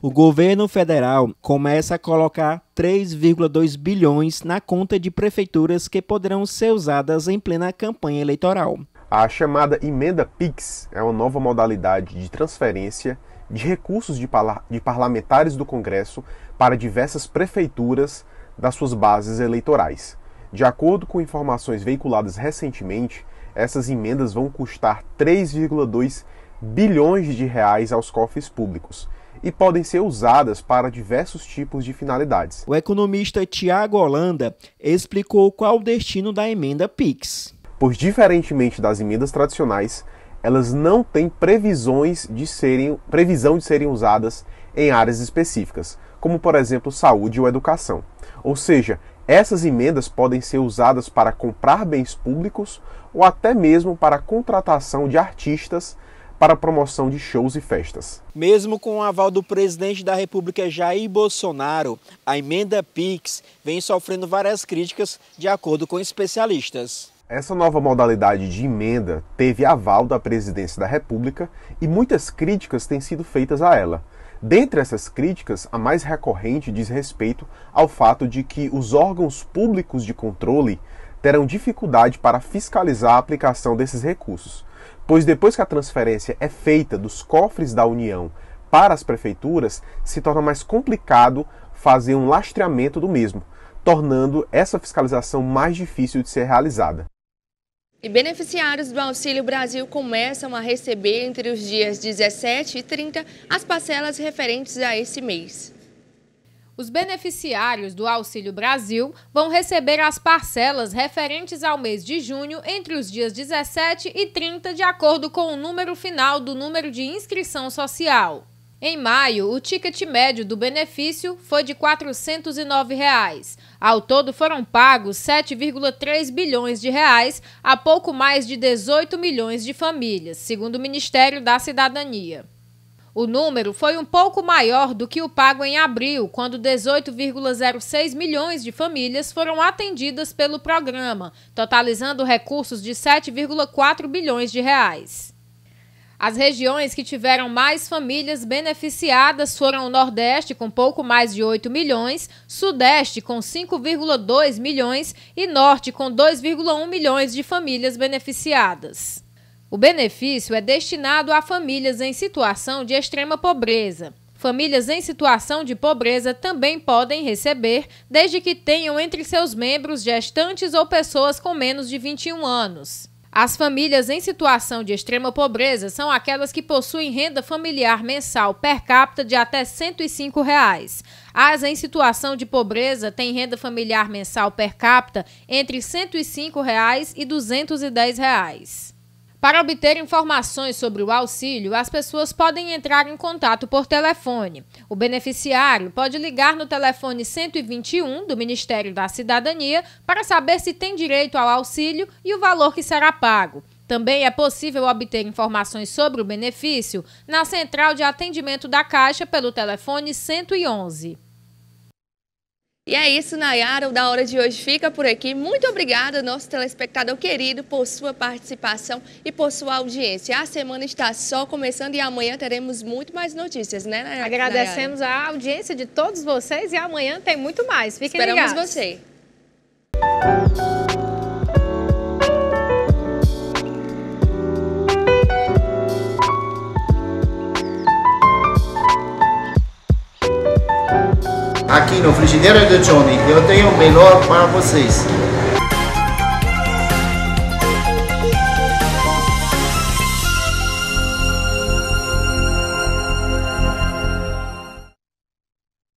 O governo federal começa a colocar 3,2 bilhões na conta de prefeituras que poderão ser usadas em plena campanha eleitoral. A chamada emenda Pix é uma nova modalidade de transferência de recursos de, parla de parlamentares do Congresso para diversas prefeituras das suas bases eleitorais. De acordo com informações veiculadas recentemente, essas emendas vão custar 3,2 bilhões de reais aos cofres públicos e podem ser usadas para diversos tipos de finalidades. O economista Tiago Holanda explicou qual o destino da emenda PIX. Pois, diferentemente das emendas tradicionais, elas não têm previsões de serem, previsão de serem usadas em áreas específicas, como por exemplo saúde ou educação. Ou seja, essas emendas podem ser usadas para comprar bens públicos ou até mesmo para a contratação de artistas para a promoção de shows e festas. Mesmo com o aval do presidente da República Jair Bolsonaro, a emenda PIX vem sofrendo várias críticas, de acordo com especialistas. Essa nova modalidade de emenda teve aval da presidência da República e muitas críticas têm sido feitas a ela. Dentre essas críticas, a mais recorrente diz respeito ao fato de que os órgãos públicos de controle terão dificuldade para fiscalizar a aplicação desses recursos, pois depois que a transferência é feita dos cofres da União para as prefeituras, se torna mais complicado fazer um lastreamento do mesmo, tornando essa fiscalização mais difícil de ser realizada. E beneficiários do Auxílio Brasil começam a receber entre os dias 17 e 30 as parcelas referentes a esse mês. Os beneficiários do Auxílio Brasil vão receber as parcelas referentes ao mês de junho entre os dias 17 e 30, de acordo com o número final do número de inscrição social. Em maio, o ticket médio do benefício foi de R$ 409. Reais. Ao todo foram pagos 7,3 bilhões de reais a pouco mais de 18 milhões de famílias, segundo o Ministério da Cidadania. O número foi um pouco maior do que o pago em abril, quando 18,06 milhões de famílias foram atendidas pelo programa, totalizando recursos de 7,4 bilhões de reais. As regiões que tiveram mais famílias beneficiadas foram o Nordeste, com pouco mais de 8 milhões, Sudeste, com 5,2 milhões e Norte, com 2,1 milhões de famílias beneficiadas. O benefício é destinado a famílias em situação de extrema pobreza. Famílias em situação de pobreza também podem receber, desde que tenham entre seus membros gestantes ou pessoas com menos de 21 anos. As famílias em situação de extrema pobreza são aquelas que possuem renda familiar mensal per capita de até R$ 105. Reais. As em situação de pobreza têm renda familiar mensal per capita entre R$ 105 reais e R$ 210. Reais. Para obter informações sobre o auxílio, as pessoas podem entrar em contato por telefone. O beneficiário pode ligar no telefone 121 do Ministério da Cidadania para saber se tem direito ao auxílio e o valor que será pago. Também é possível obter informações sobre o benefício na Central de Atendimento da Caixa pelo telefone 111. E é isso, Nayara. O Da Hora de hoje fica por aqui. Muito obrigada, nosso telespectador querido, por sua participação e por sua audiência. A semana está só começando e amanhã teremos muito mais notícias, né, Nayara? Agradecemos a audiência de todos vocês e amanhã tem muito mais. Fiquem Esperamos ligados. Esperamos você. aqui no Frigideira do Johnny. Eu tenho o melhor para vocês.